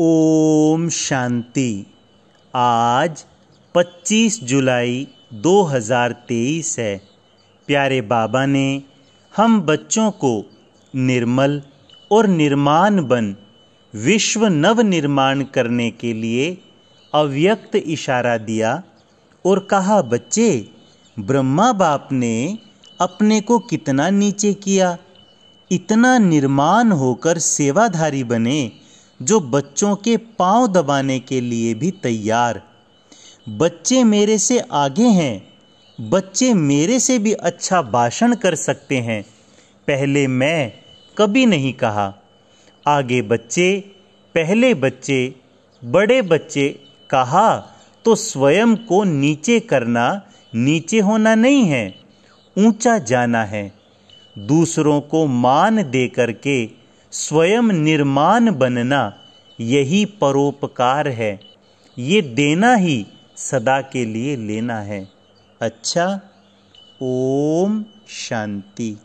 ओम शांति आज 25 जुलाई 2023 है प्यारे बाबा ने हम बच्चों को निर्मल और निर्माण बन विश्व नव निर्माण करने के लिए अव्यक्त इशारा दिया और कहा बच्चे ब्रह्मा बाप ने अपने को कितना नीचे किया इतना निर्माण होकर सेवाधारी बने जो बच्चों के पांव दबाने के लिए भी तैयार बच्चे मेरे से आगे हैं बच्चे मेरे से भी अच्छा भाषण कर सकते हैं पहले मैं कभी नहीं कहा आगे बच्चे पहले बच्चे बड़े बच्चे कहा तो स्वयं को नीचे करना नीचे होना नहीं है ऊंचा जाना है दूसरों को मान दे करके स्वयं निर्माण बनना यही परोपकार है ये देना ही सदा के लिए लेना है अच्छा ओम शांति